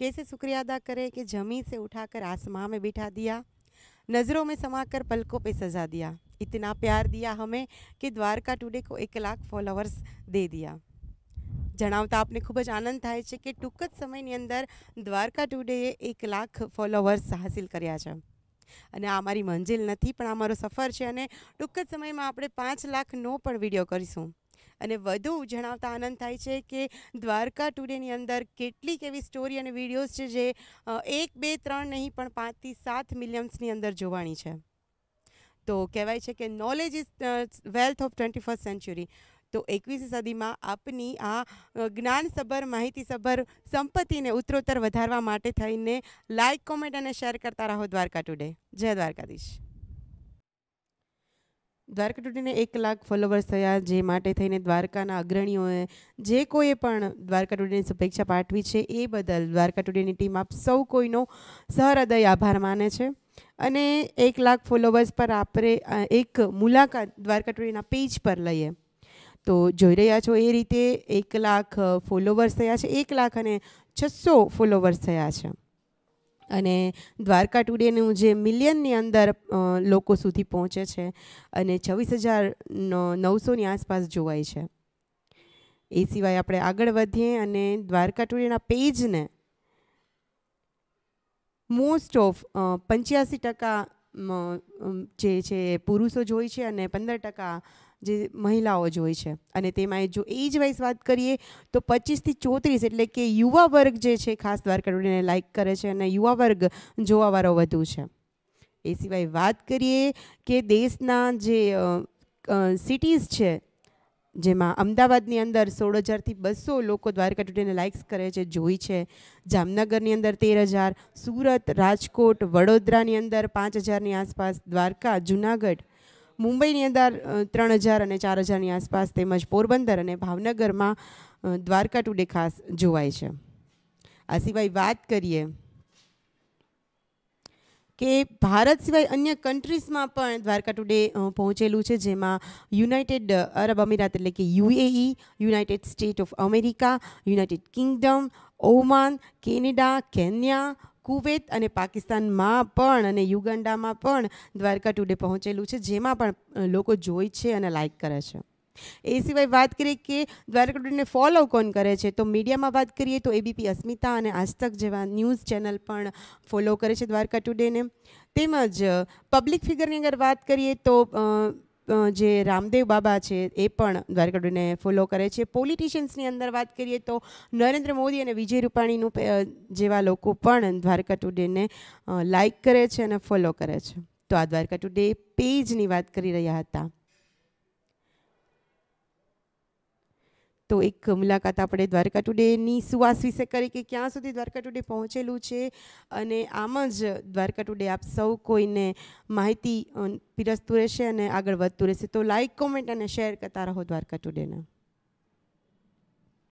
કેસે कैसे शुक्रिया अदा करें कि ઉઠા કર उठाकर મેં में बिठा નજરો મેં સમા કર પલકો પે સજા दिया इतना પ્યાર દિયા હમે કે દ્વારકા ટુડે કો એક લાખ ફોલોવર્સ દે દિયા જણાવતા આપને ખૂબ જ આનંદ થાય છે કે ટૂંક જ સમયની અંદર દ્વારકા ટુડેએ એક લાખ ફોલોવર્સ હાસિલ કર્યા છે અને આ મારી મંજિલ નથી પણ આ અમારો સફર છે અને ટૂંક જ સમયમાં આપણે પાંચ લાખનો પણ વિડીયો કરીશું અને વધુ જણાવતા આનંદ થાય છે કે દ્વારકા ટુડેની અંદર કેટલીક એવી સ્ટોરી અને વિડીયોઝ છે જે એક બે ત્રણ નહીં પણ પાંચથી સાત મિલિયન્સની અંદર જોવાની છે તો કહેવાય છે કે knowledge is wealth of twenty first century તો એકવીસમી સદીમાં આપની આ જ્ઞાનસભર માહિતીસભર સંપત્તિને ઉત્તરોત્તર વધારવા માટે થઈને લાઇક કોમેન્ટ અને શેર કરતા રહો દ્વારકા ટુડે જય દ્વારકાધીશ દ્વારકા ટુડેને એક લાખ ફોલોવર્સ થયા જે માટે થઈને દ્વારકાના અગ્રણીઓએ જે કોઈએ પણ દ્વારકા ટુડેની શુભેચ્છા પાઠવી છે એ બદલ દ્વારકા ટુડેની ટીમ આપ સૌ કોઈનો સહૃદય આભાર માને છે અને એક લાખ ફોલોવર્સ પર આપણે એક મુલાકાત દ્વારકા ટુડેના પેજ પર લઈએ તો જોઈ રહ્યા છો એ રીતે એક લાખ ફોલોવર્સ થયા છે એક લાખ અને છસો ફોલોવર્સ થયા છે અને દ્વારકા ટુડેનું જે મિલિયનની અંદર લોકો સુધી પહોંચે છે અને છવ્વીસ હજાર નવસોની આસપાસ જોવાય છે એ સિવાય આપણે આગળ વધીએ અને દ્વારકા ટુડેના પેજને મોસ્ટ ઓફ પંચ્યાસી ટકા જે છે પુરુષો જોઈ છે અને પંદર ટકા જે મહિલાઓ જ હોય છે અને તેમાં જો એજ વાઇઝ વાત કરીએ તો પચીસથી ચોત્રીસ એટલે કે યુવા વર્ગ જે છે ખાસ દ્વારકા ટોળીને લાઇક કરે છે અને યુવા વર્ગ જોવાવાળો વધુ છે એ સિવાય વાત કરીએ કે દેશના જે સિટીઝ છે જેમાં અમદાવાદની અંદર સોળ હજારથી બસો લોકો દ્વારકા ટુડેને લાઇક્સ કરે છે જોઈ છે જામનગરની અંદર તેર હજાર સુરત રાજકોટ વડોદરાની અંદર પાંચ હજારની આસપાસ દ્વારકા જુનાગઢ મુંબઈની અંદર ત્રણ હજાર અને ચાર હજારની આસપાસ તેમજ પોરબંદર અને ભાવનગરમાં દ્વારકા ટુડે ખાસ જોવાય છે આ સિવાય વાત કરીએ કે ભારત સિવાય અન્ય કન્ટ્રીઝમાં પણ દ્વારકા ટુડે પહોંચેલું છે જેમાં યુનાઇટેડ અરબ અમીરાત એટલે કે UAE United State of America United Kingdom Oman Canada Kenya Kuwait અને પાકિસ્તાનમાં પણ અને યુગાન્ડામાં પણ દ્વારકા ટુડે પહોંચેલું છે જેમાં પણ લોકો જોઈ છે અને લાઇક કરે છે એ સિવાય વાત કરીએ કે દ્વારકા દ્વારકાટોડીને ફોલો કોણ કરે છે તો મીડિયામાં વાત કરીએ તો એબીપી અસ્મિતા અને આજતક જેવા ન્યૂઝ ચેનલ પણ ફોલો કરે છે દ્વારકા ટુડેને તેમજ પબ્લિક ફિગરની અગર વાત કરીએ તો જે રામદેવ બાબા છે એ પણ દ્વારકાડુને ફોલો કરે છે પોલિટિશિયન્સની અંદર વાત કરીએ તો નરેન્દ્ર મોદી અને વિજય રૂપાણીનું જેવા લોકો પણ દ્વારકા ટુડેને લાઇક કરે છે અને ફોલો કરે છે તો આ દ્વારકા ટુડે પેજની વાત કરી રહ્યા હતા તો એક મુલાકાત આપણે દ્વારકા ટુડેની સુવાસ વિશે કરી કે ક્યાં સુધી દ્વારકા ટુડે પહોંચેલું છે અને આમ જ દ્વારકા ટુડે આપ સૌ કોઈને માહિતી પીરસતું રહેશે અને આગળ વધતું રહેશે તો લાઇક કોમેન્ટ અને શેર કરતા રહો દ્વારકા ટુડેના